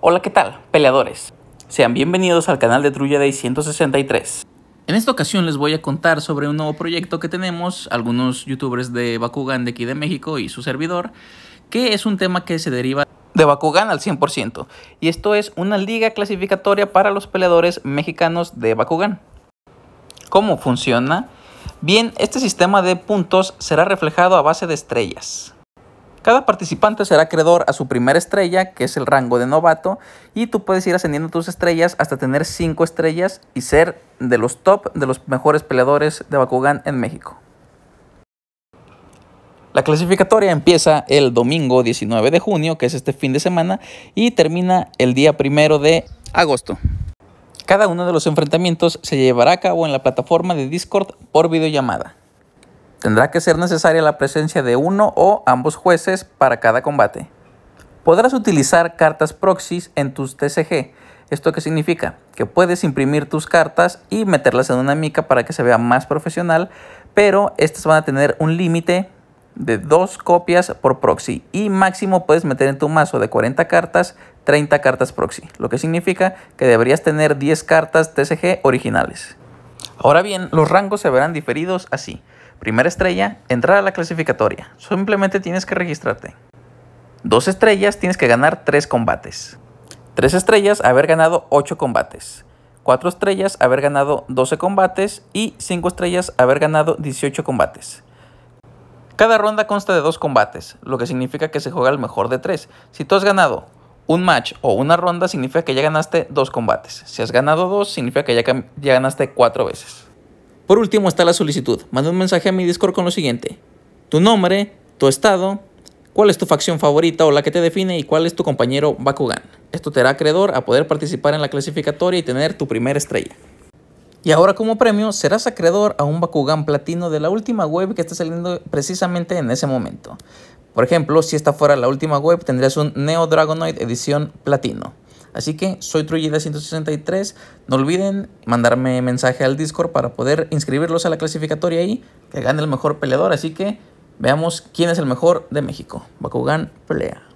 Hola, ¿qué tal? Peleadores. Sean bienvenidos al canal de Truya Day 163. En esta ocasión les voy a contar sobre un nuevo proyecto que tenemos, algunos youtubers de Bakugan de aquí de México y su servidor, que es un tema que se deriva de Bakugan al 100%, y esto es una liga clasificatoria para los peleadores mexicanos de Bakugan. ¿Cómo funciona? Bien, este sistema de puntos será reflejado a base de estrellas. Cada participante será acreedor a su primera estrella, que es el rango de novato, y tú puedes ir ascendiendo tus estrellas hasta tener 5 estrellas y ser de los top de los mejores peleadores de Bakugan en México. La clasificatoria empieza el domingo 19 de junio, que es este fin de semana, y termina el día primero de agosto. Cada uno de los enfrentamientos se llevará a cabo en la plataforma de Discord por videollamada. Tendrá que ser necesaria la presencia de uno o ambos jueces para cada combate. Podrás utilizar cartas proxies en tus TCG. ¿Esto qué significa? Que puedes imprimir tus cartas y meterlas en una mica para que se vea más profesional, pero estas van a tener un límite de dos copias por proxy y máximo puedes meter en tu mazo de 40 cartas 30 cartas proxy, lo que significa que deberías tener 10 cartas TCG originales. Ahora bien, los rangos se verán diferidos así. Primera estrella, entrar a la clasificatoria. Simplemente tienes que registrarte. Dos estrellas, tienes que ganar tres combates. Tres estrellas, haber ganado ocho combates. Cuatro estrellas, haber ganado 12 combates. Y cinco estrellas, haber ganado 18 combates. Cada ronda consta de dos combates, lo que significa que se juega el mejor de tres. Si tú has ganado un match o una ronda, significa que ya ganaste dos combates. Si has ganado dos, significa que ya, ya ganaste cuatro veces. Por último está la solicitud. Manda un mensaje a mi Discord con lo siguiente. Tu nombre, tu estado, cuál es tu facción favorita o la que te define y cuál es tu compañero Bakugan. Esto te hará acreedor a poder participar en la clasificatoria y tener tu primera estrella. Y ahora como premio serás acreedor a un Bakugan platino de la última web que está saliendo precisamente en ese momento. Por ejemplo, si esta fuera la última web tendrías un Neo Dragonoid edición platino. Así que soy Trujida163. No olviden mandarme mensaje al Discord para poder inscribirlos a la clasificatoria y que gane el mejor peleador. Así que veamos quién es el mejor de México. Bakugan pelea.